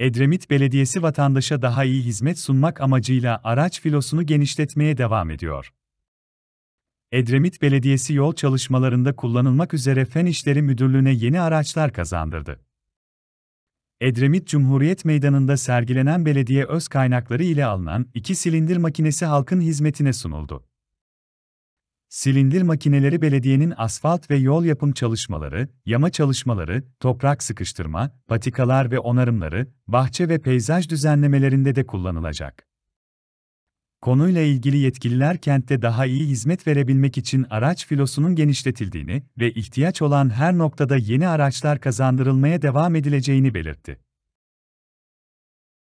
Edremit Belediyesi vatandaşa daha iyi hizmet sunmak amacıyla araç filosunu genişletmeye devam ediyor. Edremit Belediyesi yol çalışmalarında kullanılmak üzere Fen İşleri Müdürlüğü'ne yeni araçlar kazandırdı. Edremit Cumhuriyet Meydanı'nda sergilenen belediye öz kaynakları ile alınan iki silindir makinesi halkın hizmetine sunuldu. Silindir makineleri belediyenin asfalt ve yol yapım çalışmaları, yama çalışmaları, toprak sıkıştırma, patikalar ve onarımları, bahçe ve peyzaj düzenlemelerinde de kullanılacak. Konuyla ilgili yetkililer kentte daha iyi hizmet verebilmek için araç filosunun genişletildiğini ve ihtiyaç olan her noktada yeni araçlar kazandırılmaya devam edileceğini belirtti.